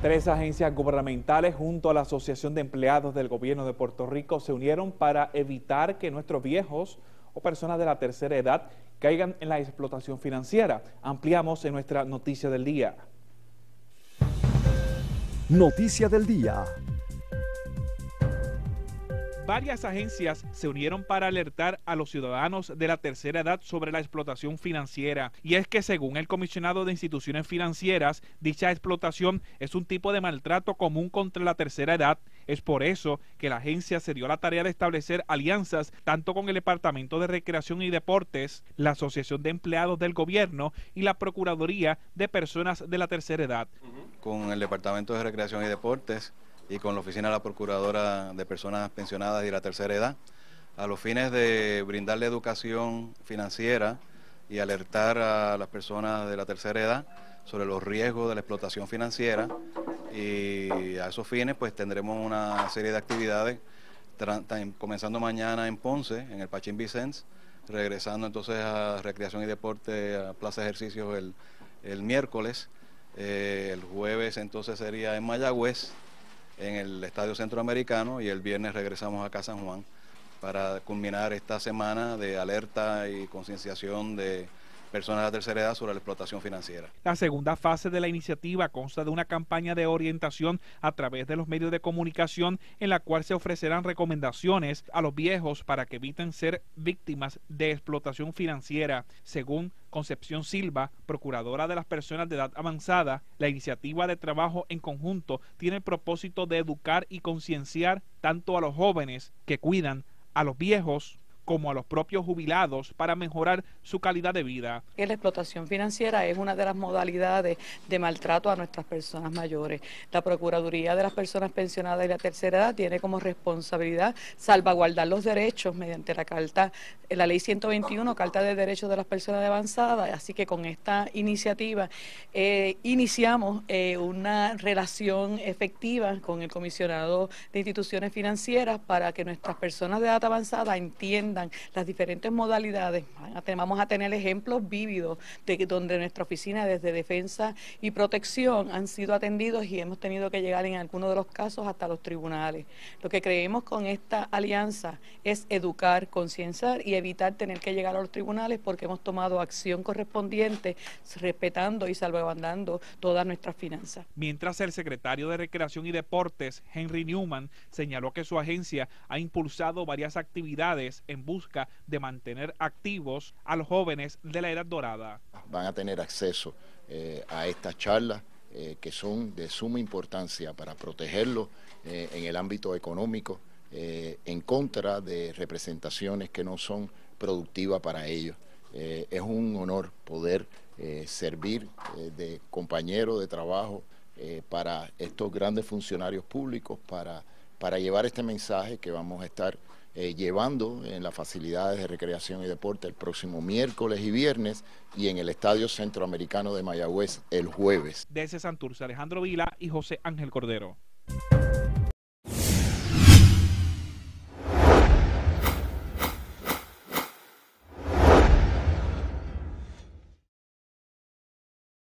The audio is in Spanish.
Tres agencias gubernamentales junto a la Asociación de Empleados del Gobierno de Puerto Rico se unieron para evitar que nuestros viejos o personas de la tercera edad caigan en la explotación financiera. Ampliamos en nuestra noticia del día. Noticia del día varias agencias se unieron para alertar a los ciudadanos de la tercera edad sobre la explotación financiera. Y es que según el comisionado de instituciones financieras, dicha explotación es un tipo de maltrato común contra la tercera edad. Es por eso que la agencia se dio la tarea de establecer alianzas tanto con el Departamento de Recreación y Deportes, la Asociación de Empleados del Gobierno y la Procuraduría de Personas de la Tercera Edad. Con el Departamento de Recreación y Deportes y con la Oficina de la Procuradora de Personas Pensionadas y la Tercera Edad, a los fines de brindarle educación financiera y alertar a las personas de la tercera edad sobre los riesgos de la explotación financiera y a esos fines pues tendremos una serie de actividades comenzando mañana en Ponce, en el Pachín Vicente regresando entonces a Recreación y Deporte, a Plaza de Ejercicios el, miércoles, eh, el jueves entonces sería en Mayagüez, en el Estadio Centroamericano y el viernes regresamos acá a San Juan para culminar esta semana de alerta y concienciación de personas de la tercera edad sobre la explotación financiera. La segunda fase de la iniciativa consta de una campaña de orientación a través de los medios de comunicación en la cual se ofrecerán recomendaciones a los viejos para que eviten ser víctimas de explotación financiera. Según Concepción Silva, procuradora de las personas de edad avanzada, la iniciativa de trabajo en conjunto tiene el propósito de educar y concienciar tanto a los jóvenes que cuidan a los viejos como a los propios jubilados para mejorar su calidad de vida. La explotación financiera es una de las modalidades de maltrato a nuestras personas mayores. La Procuraduría de las Personas Pensionadas y la Tercera Edad tiene como responsabilidad salvaguardar los derechos mediante la Carta, la Ley 121, Carta de Derechos de las Personas Avanzadas. Así que con esta iniciativa eh, iniciamos eh, una relación efectiva con el Comisionado de Instituciones Financieras para que nuestras personas de edad avanzada entiendan las diferentes modalidades. Vamos a tener ejemplos vívidos de donde nuestra oficina desde defensa y protección han sido atendidos y hemos tenido que llegar en algunos de los casos hasta los tribunales. Lo que creemos con esta alianza es educar, concienciar y evitar tener que llegar a los tribunales porque hemos tomado acción correspondiente respetando y salvaguardando todas nuestras finanzas. Mientras el secretario de Recreación y Deportes, Henry Newman, señaló que su agencia ha impulsado varias actividades en busca de mantener activos a los jóvenes de la edad dorada. Van a tener acceso eh, a estas charlas. Eh, que son de suma importancia para protegerlos eh, en el ámbito económico, en contra de representaciones que no son productivas para ellos. es un honor poder servir de compañero de trabajo para estos grandes funcionarios públicos, para, para llevar este mensaje que vamos a estar eh, llevando en las facilidades de recreación y deporte el próximo miércoles y viernes y en el Estadio Centroamericano de Mayagüez el jueves. Desde Santurce, Alejandro Vila y José Ángel Cordero.